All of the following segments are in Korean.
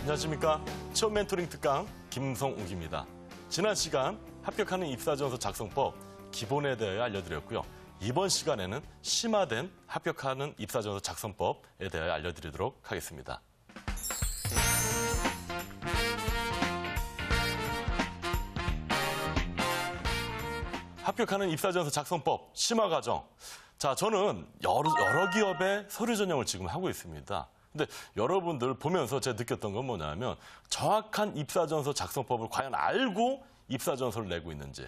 안녕하십니까. 취업 멘토링 특강 김성욱입니다. 지난 시간 합격하는 입사전서 작성법 기본에 대해 알려드렸고요. 이번 시간에는 심화된 합격하는 입사전서 작성법에 대해 알려드리도록 하겠습니다. 합격하는 입사전서 작성법 심화 과정. 자, 저는 여러, 여러 기업의 서류 전형을 지금 하고 있습니다. 근데 여러분들 보면서 제가 느꼈던 건 뭐냐면 정확한 입사전서 작성법을 과연 알고 입사전서를 내고 있는지.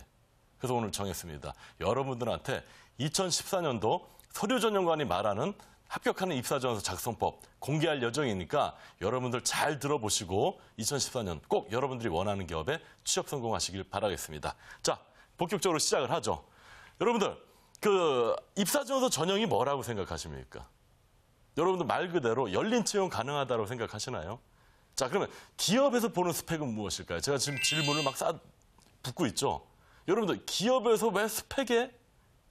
그래서 오늘 정했습니다. 여러분들한테 2014년도 서류 전형관이 말하는 합격하는 입사전서 작성법 공개할 예정이니까 여러분들 잘 들어보시고 2014년 꼭 여러분들이 원하는 기업에 취업 성공하시길 바라겠습니다. 자, 본격적으로 시작을 하죠. 여러분들, 그 입사지원서 전형이 뭐라고 생각하십니까? 여러분들 말 그대로 열린 채용 가능하다고 생각하시나요? 자, 그러면 기업에서 보는 스펙은 무엇일까요? 제가 지금 질문을 막 쌓, 붙고 있죠. 여러분들 기업에서 왜 스펙에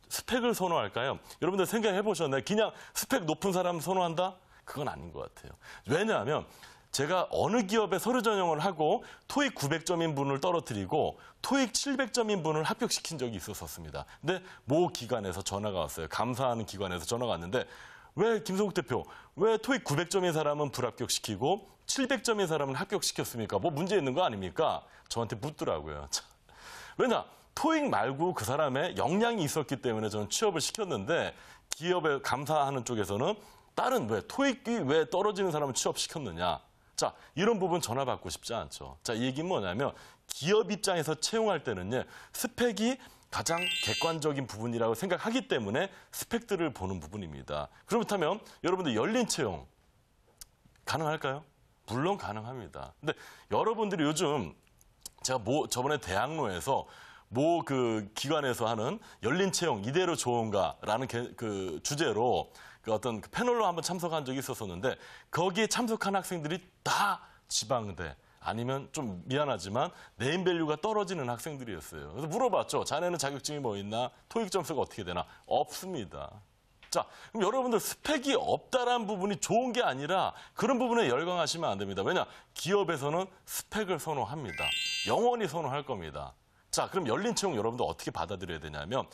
스펙을 선호할까요? 여러분들 생각해 보셨나요? 그냥 스펙 높은 사람 선호한다? 그건 아닌 것 같아요. 왜냐하면 제가 어느 기업에 서류 전형을 하고 토익 900점인 분을 떨어뜨리고 토익 700점인 분을 합격시킨 적이 있었었습니다. 근데 모 기관에서 전화가 왔어요. 감사하는 기관에서 전화가 왔는데 왜김성국 대표, 왜 토익 900점인 사람은 불합격시키고 700점인 사람은 합격시켰습니까? 뭐 문제 있는 거 아닙니까? 저한테 묻더라고요. 왜냐? 토익 말고 그 사람의 역량이 있었기 때문에 저는 취업을 시켰는데 기업에 감사하는 쪽에서는 다른 왜 토익이 왜 떨어지는 사람을 취업시켰느냐 자, 이런 부분 전화 받고 싶지 않죠. 자, 이 얘기는 뭐냐면 기업 입장에서 채용할 때는 스펙이 가장 객관적인 부분이라고 생각하기 때문에 스펙들을 보는 부분입니다. 그렇다면 여러분들 열린 채용 가능할까요? 물론 가능합니다. 근데 여러분들이 요즘 제가 뭐 저번에 대학로에서 모그 기관에서 하는 열린 채용 이대로 좋은가라는 그 주제로 그 어떤 그 패널로 한번 참석한 적이 있었었는데 거기에 참석한 학생들이 다 지방대 아니면 좀 미안하지만 네임밸류가 떨어지는 학생들이었어요. 그래서 물어봤죠. 자네는 자격증이 뭐 있나? 토익 점수가 어떻게 되나? 없습니다. 자, 그럼 여러분들 스펙이 없다라는 부분이 좋은 게 아니라 그런 부분에 열광하시면 안 됩니다. 왜냐? 기업에서는 스펙을 선호합니다. 영원히 선호할 겁니다. 자, 그럼 열린 채용 여러분들 어떻게 받아들여야 되냐면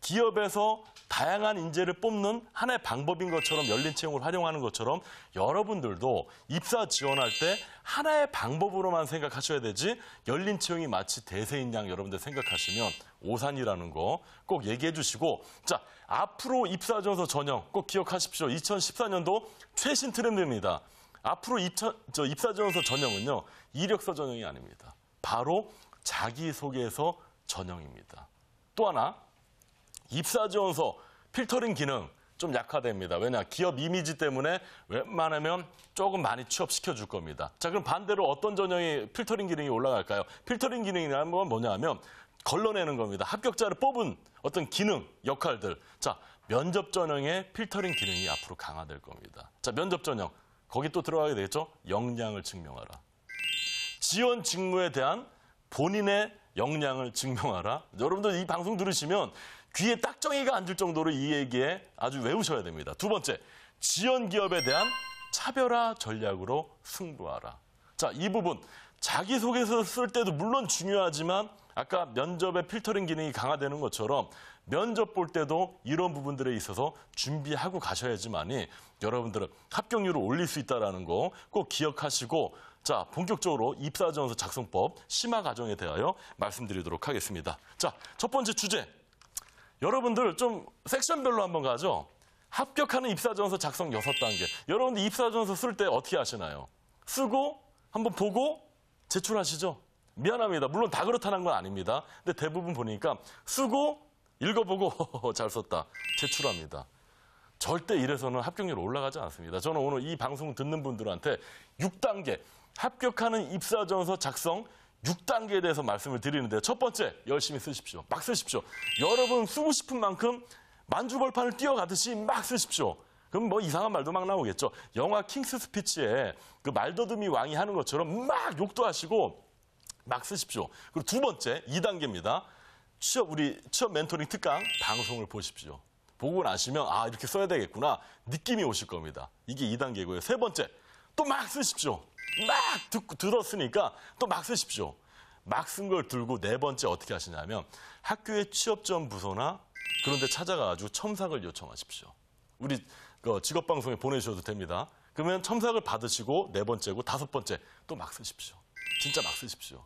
기업에서 다양한 인재를 뽑는 하나의 방법인 것처럼 열린 채용을 활용하는 것처럼 여러분들도 입사 지원할 때 하나의 방법으로만 생각하셔야 되지 열린 채용이 마치 대세인 양 여러분들 생각하시면 오산이라는 거 꼭 얘기해 주시고 자 앞으로 입사 지원서 전형 꼭 기억하십시오. 2014년도 최신 트렌드입니다. 앞으로 입사, 입사 지원서 전형은요 이력서 전형이 아닙니다. 바로 자기소개서 전형입니다. 또 하나 입사 지원서 필터링 기능 좀 약화됩니다. 왜냐, 기업 이미지 때문에 웬만하면 조금 많이 취업시켜 줄 겁니다. 자, 그럼 반대로 어떤 전형이 필터링 기능이 올라갈까요? 필터링 기능이라는 건 뭐냐 하면 걸러내는 겁니다. 합격자를 뽑은 어떤 기능, 역할들. 자, 면접 전형의 필터링 기능이 앞으로 강화될 겁니다. 자, 면접 전형. 거기 또 들어가게 되겠죠? 역량을 증명하라. 지원 직무에 대한 본인의 역량을 증명하라. 여러분들 이 방송 들으시면 귀에 딱정이가 앉을 정도로 이 얘기에 아주 외우셔야 됩니다. 두 번째, 지연 기업에 대한 차별화 전략으로 승부하라. 자, 이 부분 자기소개서 쓸 때도 물론 중요하지만 아까 면접의 필터링 기능이 강화되는 것처럼 면접 볼 때도 이런 부분들에 있어서 준비하고 가셔야지만이 여러분들은 합격률을 올릴 수 있다는 거 꼭 기억하시고 자 본격적으로 입사전서 작성법 심화 과정에 대하여 말씀드리도록 하겠습니다. 자첫 번째 주제 여러분들 좀 섹션별로 한번 가죠. 합격하는 입사전서 작성 6단계. 여러분들 입사전서 쓸 때 어떻게 하시나요? 쓰고 한번 보고 제출하시죠. 미안합니다. 물론 다 그렇다는 건 아닙니다. 근데 대부분 보니까 쓰고 읽어보고 잘 썼다. 제출합니다. 절대 이래서는 합격률 올라가지 않습니다. 저는 오늘 이 방송 듣는 분들한테 6단계 합격하는 입사전서 작성 6단계에 대해서 말씀을 드리는데 요첫 번째 열심히 쓰십시오. 막 쓰십시오. 여러분 쓰고 싶은 만큼 만주벌판을 뛰어가듯이 막 쓰십시오. 그럼 뭐 이상한 말도 막 나오겠죠. 영화 킹스 스피치에 그 말더듬이 왕이 하는 것처럼 막 욕도 하시고 막 쓰십시오. 그리고 두 번째 2단계입니다. 취업 우리 취업 멘토링 특강 방송을 보십시오. 보고 나시면 아 이렇게 써야 되겠구나 느낌이 오실 겁니다. 이게 2단계고요. 세 번째 또 막 쓰십시오. 막 듣고 들었으니까 또 막 쓰십시오. 막 쓴 걸 들고 네 번째 어떻게 하시냐면 학교의 취업 전 부서나 그런 데 찾아가지고 첨삭을 요청하십시오. 우리 그 직업방송에 보내주셔도 됩니다. 그러면 첨삭을 받으시고 네 번째고 다섯 번째 또 막 쓰십시오. 진짜 막 쓰십시오.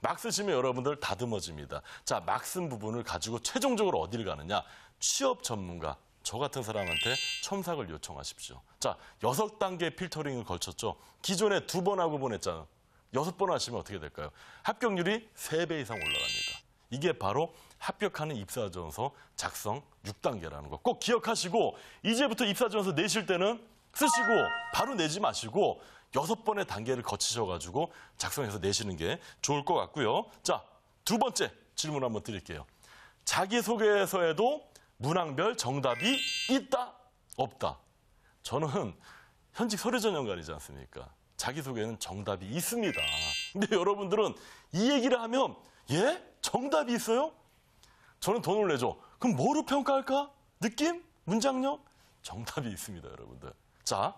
막 쓰시면 여러분들 다듬어집니다. 자, 막 쓴 부분을 가지고 최종적으로 어디를 가느냐? 취업 전문가 저 같은 사람한테 첨삭을 요청하십시오. 자, 여섯 단계 필터링을 걸쳤죠. 기존에 두 번 하고 보냈잖아. 여섯 번 하시면 어떻게 될까요? 합격률이 세 배 이상 올라갑니다. 이게 바로 합격하는 입사전서 작성 6단계라는 거 꼭 기억하시고 이제부터 입사전서 내실 때는 쓰시고 바로 내지 마시고 여섯 번의 단계를 거치셔가지고 작성해서 내시는 게 좋을 것 같고요. 자, 두 번째 질문 한번 드릴게요. 자기소개서에도 문항별 정답이 있다, 없다. 저는 현직 서류전 형관이지 않습니까? 자기소개는 정답이 있습니다. 근데 여러분들은 이 얘기를 하면 예? 정답이 있어요? 저는 돈을 내죠 그럼 뭐로 평가할까? 느낌? 문장력? 정답이 있습니다, 여러분들. 자,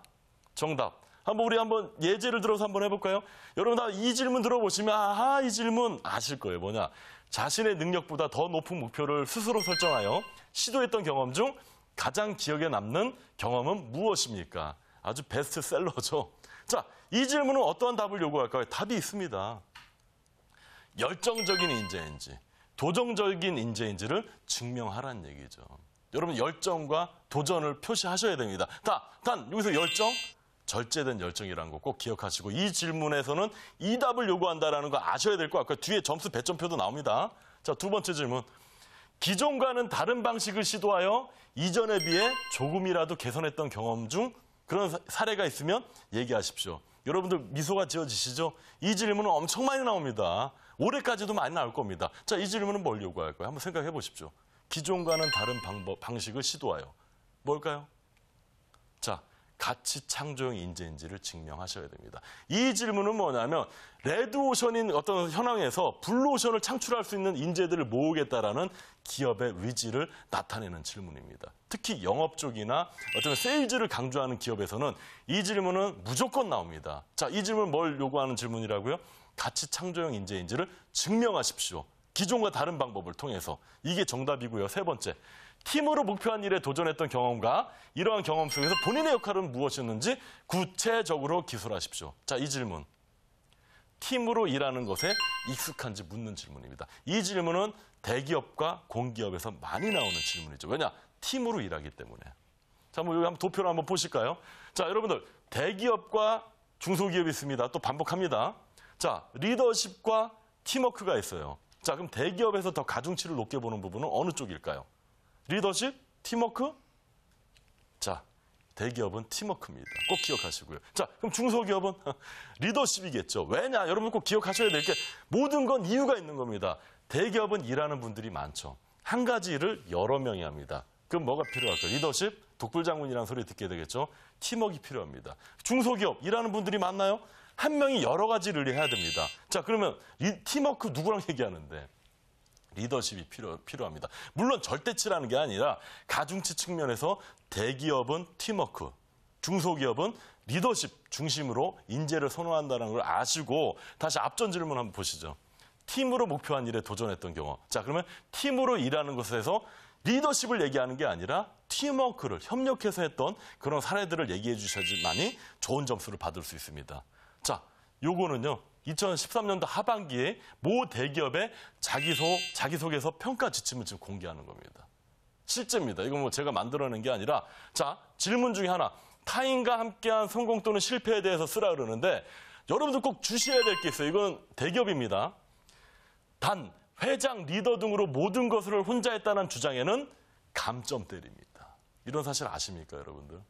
정답. 한번 우리 한번 예제를 들어서 한번 해볼까요? 여러분 다이 질문 들어보시면 아하 이 질문 아실 거예요. 뭐냐? 자신의 능력보다 더 높은 목표를 스스로 설정하여 시도했던 경험 중 가장 기억에 남는 경험은 무엇입니까? 아주 베스트셀러죠. 자, 이 질문은 어떠한 답을 요구할까요? 답이 있습니다. 열정적인 인재인지, 도정적인 인재인지를 증명하라는 얘기죠. 여러분 열정과 도전을 표시하셔야 됩니다. 다, 단 여기서 열정, 절제된 열정이라는 거 꼭 기억하시고 이 질문에서는 이 답을 요구한다라는 거 아셔야 될 것 같고요. 뒤에 점수 배점표도 나옵니다. 자, 두 번째 질문. 기존과는 다른 방식을 시도하여 이전에 비해 조금이라도 개선했던 경험 중 그런 사례가 있으면 얘기하십시오. 여러분들 미소가 지어지시죠? 이 질문은 엄청 많이 나옵니다. 올해까지도 많이 나올 겁니다. 자, 이 질문은 뭘 요구할까요? 한번 생각해 보십시오. 기존과는 다른 방법, 방식을 시도하여. 뭘까요? 자, 가치 창조형 인재인지를 증명하셔야 됩니다. 이 질문은 뭐냐면 레드오션인 어떤 현황에서 블루오션을 창출할 수 있는 인재들을 모으겠다라는 기업의 의지를 나타내는 질문입니다. 특히 영업 쪽이나 어떤 세일즈를 강조하는 기업에서는 이 질문은 무조건 나옵니다. 자, 이 질문 뭘 요구하는 질문이라고요? 가치 창조형 인재인지를 증명하십시오. 기존과 다른 방법을 통해서. 이게 정답이고요. 세 번째. 팀으로 목표한 일에 도전했던 경험과 이러한 경험 속에서 본인의 역할은 무엇이었는지 구체적으로 기술하십시오. 자, 이 질문. 팀으로 일하는 것에 익숙한지 묻는 질문입니다. 이 질문은 대기업과 공기업에서 많이 나오는 질문이죠. 왜냐? 팀으로 일하기 때문에. 자, 뭐 여기 한번 도표를 한번 보실까요? 자, 여러분들 대기업과 중소기업이 있습니다. 또 반복합니다. 자, 리더십과 팀워크가 있어요. 자, 그럼 대기업에서 더 가중치를 높게 보는 부분은 어느 쪽일까요? 리더십, 팀워크. 자, 대기업은 팀워크입니다. 꼭 기억하시고요. 자, 그럼 중소기업은 리더십이겠죠. 왜냐? 여러분 꼭 기억하셔야 될 게 모든 건 이유가 있는 겁니다. 대기업은 일하는 분들이 많죠. 한 가지 일을 여러 명이 합니다. 그럼 뭐가 필요할까요? 리더십, 독불장군이라는 소리 듣게 되겠죠. 팀워크 필요합니다. 중소기업 일하는 분들이 많나요? 한 명이 여러 가지를 해야 됩니다. 자, 그러면 이 팀워크 누구랑 얘기하는데? 리더십이 필요, 필요합니다. 물론 절대치라는 게 아니라 가중치 측면에서 대기업은 팀워크, 중소기업은 리더십 중심으로 인재를 선호한다는 걸 아시고 다시 앞전 질문 한번 보시죠. 팀으로 목표한 일에 도전했던 경우. 자, 그러면 팀으로 일하는 것에서 리더십을 얘기하는 게 아니라 팀워크를 협력해서 했던 그런 사례들을 얘기해 주셔야지만이 좋은 점수를 받을 수 있습니다. 자, 요거는요. 2013년도 하반기에 모 대기업의 자기소, 자기소개서 평가 지침을 지금 공개하는 겁니다. 실제입니다. 이건 뭐 제가 만들어낸 게 아니라 자 질문 중에 하나 타인과 함께한 성공 또는 실패에 대해서 쓰라 그러는데 여러분들 꼭 주시해야 될 게 있어요. 이건 대기업입니다. 단 회장, 리더 등으로 모든 것을 혼자 했다는 주장에는 감점 때립니다. 이런 사실 아십니까, 여러분들?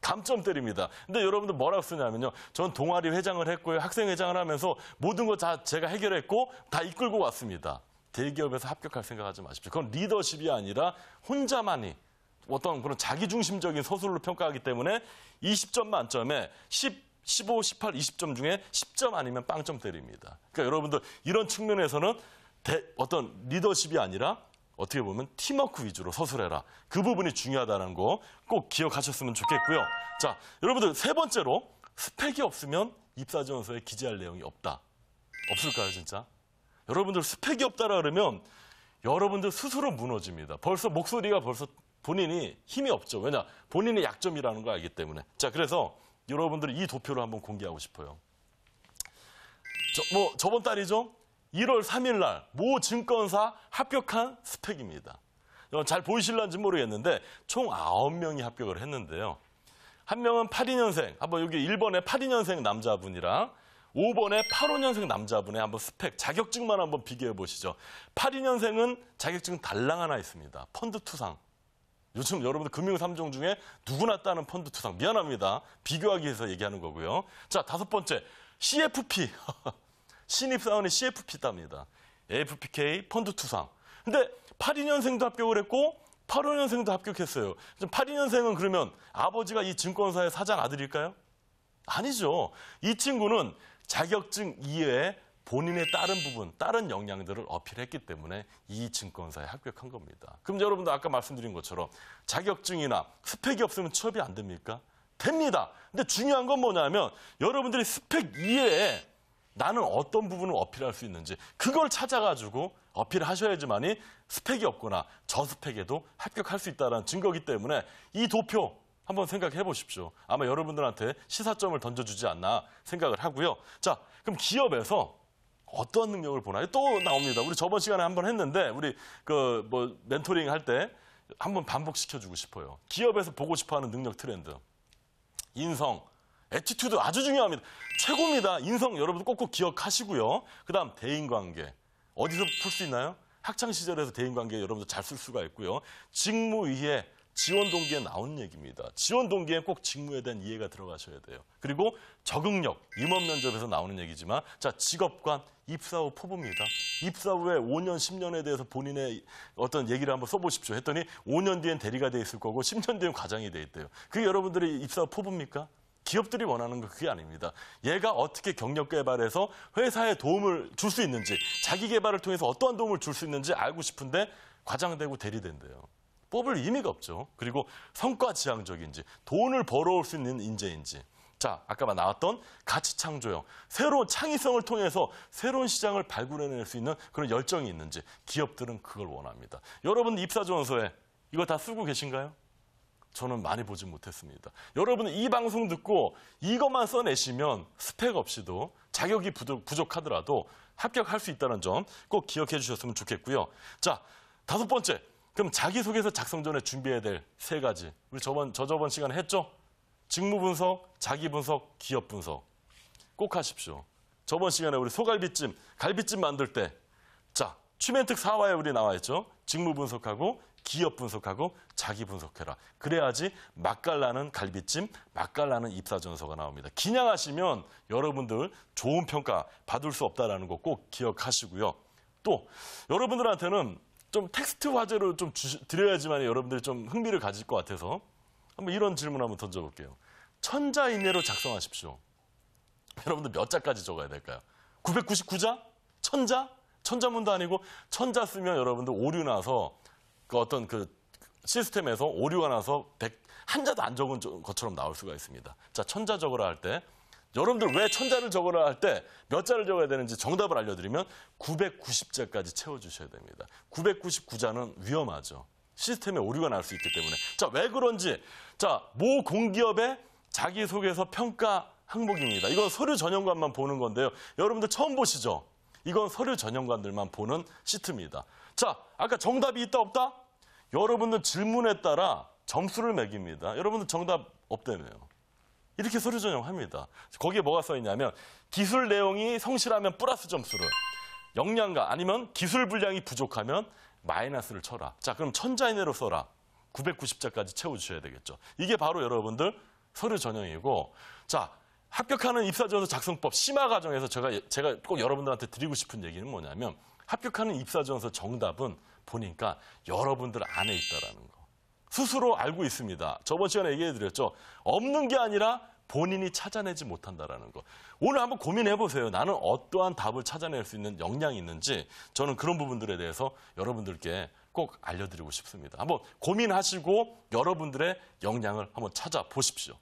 감점 때립니다. 근데 여러분들 뭐라고 쓰냐면요. 전 동아리 회장을 했고요. 학생회장을 하면서 모든 거 다 제가 해결했고 다 이끌고 왔습니다. 대기업에서 합격할 생각하지 마십시오. 그건 리더십이 아니라 혼자만이 어떤 그런 자기중심적인 서술로 평가하기 때문에 20점 만점에 10, 15, 18, 20점 중에 10점 아니면 빵점 때립니다. 그러니까 여러분들 이런 측면에서는 대, 어떤 리더십이 아니라 어떻게 보면 팀워크 위주로 서술해라. 그 부분이 중요하다는 거 꼭 기억하셨으면 좋겠고요. 자, 여러분들 세 번째로 스펙이 없으면 입사지원서에 기재할 내용이 없다. 없을까요, 진짜? 여러분들 스펙이 없다라 그러면 여러분들 스스로 무너집니다. 벌써 목소리가 벌써 본인이 힘이 없죠. 왜냐? 본인의 약점이라는 걸 알기 때문에. 자, 그래서 여러분들 이이 도표를 한번 공개하고 싶어요. 저, 뭐 저번 달이죠? 1월 3일 날모 증권사 합격한 스펙입니다. 잘 보이실런지 모르겠는데 총 9명이 합격을 했는데요. 한 명은 82년생, 한번 여기 1번에 82년생 남자분이랑 5번에 85년생 남자분의 한번 스펙, 자격증만 한번 비교해 보시죠. 82년생은 자격증 달랑 하나 있습니다. 펀드 투상. 요즘 여러분들 금융 3종 중에 누구나 따는 펀드 투상. 미안합니다. 비교하기 위해서 얘기하는 거고요. 자, 다섯 번째. CFP. 신입사원이 CFP 땁니다. AFPK 펀드 투상. 근데 82년생도 합격을 했고 85년생도 합격했어요. 82년생은 그러면 아버지가 이 증권사의 사장 아들일까요? 아니죠. 이 친구는 자격증 이외에 본인의 다른 부분, 다른 역량들을 어필했기 때문에 이 증권사에 합격한 겁니다. 그럼 여러분도 아까 말씀드린 것처럼 자격증이나 스펙이 없으면 취업이 안 됩니까? 됩니다. 근데 중요한 건 뭐냐면 여러분들이 스펙 이외에 나는 어떤 부분을 어필할 수 있는지 그걸 찾아가지고 어필하셔야지만이 을 스펙이 없거나 저스펙에도 합격할 수 있다는 증거기 때문에 이 도표 한번 생각해 보십시오. 아마 여러분들한테 시사점을 던져주지 않나 생각을 하고요. 자, 그럼 기업에서 어떤 능력을 보나요? 또 나옵니다. 우리 저번 시간에 한번 했는데 우리 그 뭐 멘토링 할 때 한번 반복시켜주고 싶어요. 기업에서 보고 싶어하는 능력 트렌드, 인성, 에티튜드 아주 중요합니다. 최고입니다. 인성 여러분 꼭꼭 기억하시고요. 그다음 대인관계 어디서 풀 수 있나요? 학창 시절에서 대인관계 여러분들잘 쓸 수가 있고요. 직무 위해 지원 동기에 나온 얘기입니다. 지원 동기에 꼭 직무에 대한 이해가 들어가셔야 돼요. 그리고 적응력 임원 면접에서 나오는 얘기지만 자 직업관 입사 후 포부입니다. 입사 후에 5년, 10년에 대해서 본인의 어떤 얘기를 한번 써보십시오. 했더니 5년 뒤엔 대리가 돼 있을 거고 10년 뒤엔 과장이 돼 있대요. 그게 여러분들이 입사 후 포부입니까? 기업들이 원하는 건 그게 아닙니다. 얘가 어떻게 경력 개발해서 회사에 도움을 줄 수 있는지 자기 개발을 통해서 어떠한 도움을 줄 수 있는지 알고 싶은데 과장되고 대리된대요. 뽑을 의미가 없죠. 그리고 성과지향적인지 돈을 벌어올 수 있는 인재인지 자, 아까 나왔던 가치 창조형. 새로운 창의성을 통해서 새로운 시장을 발굴해낼 수 있는 그런 열정이 있는지 기업들은 그걸 원합니다. 여러분 입사 전서에 이거 다 쓰고 계신가요? 저는 많이 보지 못했습니다. 여러분 이 방송 듣고 이것만 써내시면 스펙 없이도 자격이 부족하더라도 합격할 수 있다는 점 꼭 기억해 주셨으면 좋겠고요. 자, 다섯 번째. 그럼 자기소개서 작성 전에 준비해야 될 세 가지. 우리 저번, 저저번 시간에 했죠? 직무 분석, 자기 분석, 기업 분석. 꼭 하십시오. 저번 시간에 우리 소갈비찜, 갈비찜 만들 때. 자, 취멘특 사화에 우리 나와 있죠? 직무 분석하고 기업 분석하고 자기 분석해라. 그래야지 맛깔나는 갈비찜, 맛깔나는 입사전서가 나옵니다. 기냥하시면 여러분들 좋은 평가 받을 수 없다라는 거 꼭 기억하시고요. 또 여러분들한테는 좀 텍스트 화제로 좀 주, 드려야지만 여러분들이 좀 흥미를 가질 것 같아서 한번 이런 질문 한번 던져볼게요. 천자 인내로 작성하십시오. 여러분들 몇 자까지 적어야 될까요? 999자? 천자? 천자문도 아니고 천자 쓰면 여러분들 오류 나서 그 어떤 그 시스템에서 오류가 나서 100, 한자도 안 적은 것처럼 나올 수가 있습니다. 자, 천자 적으라 할 때, 여러분들 왜 천자를 적으라 할 때 몇 자를 적어야 되는지 정답을 알려드리면 990자까지 채워주셔야 됩니다. 999자는 위험하죠. 시스템에 오류가 날 수 있기 때문에. 자, 왜 그런지. 자, 모 공기업의 자기소개서 평가 항목입니다. 이건 서류 전형관만 보는 건데요. 여러분들 처음 보시죠? 이건 서류 전형관들만 보는 시트입니다. 자, 아까 정답이 있다 없다? 여러분들 질문에 따라 점수를 매깁니다. 여러분들 정답 없다며요. 이렇게 서류 전형합니다. 거기에 뭐가 써 있냐면 기술 내용이 성실하면 플러스 점수를 역량과 아니면 기술 분량이 부족하면 마이너스를 쳐라. 자, 그럼 천자 이내로 써라. 990자까지 채워주셔야 되겠죠. 이게 바로 여러분들 서류 전형이고 자, 합격하는 입사지원서 작성법 심화 과정에서 제가, 제가 꼭 여러분들한테 드리고 싶은 얘기는 뭐냐면 합격하는 입사지원서 정답은 보니까 여러분들 안에 있다라는 거. 스스로 알고 있습니다. 저번 시간에 얘기해드렸죠. 없는 게 아니라 본인이 찾아내지 못한다라는 거. 오늘 한번 고민해보세요. 나는 어떠한 답을 찾아낼 수 있는 역량이 있는지 저는 그런 부분들에 대해서 여러분들께 꼭 알려드리고 싶습니다. 한번 고민하시고 여러분들의 역량을 한번 찾아보십시오.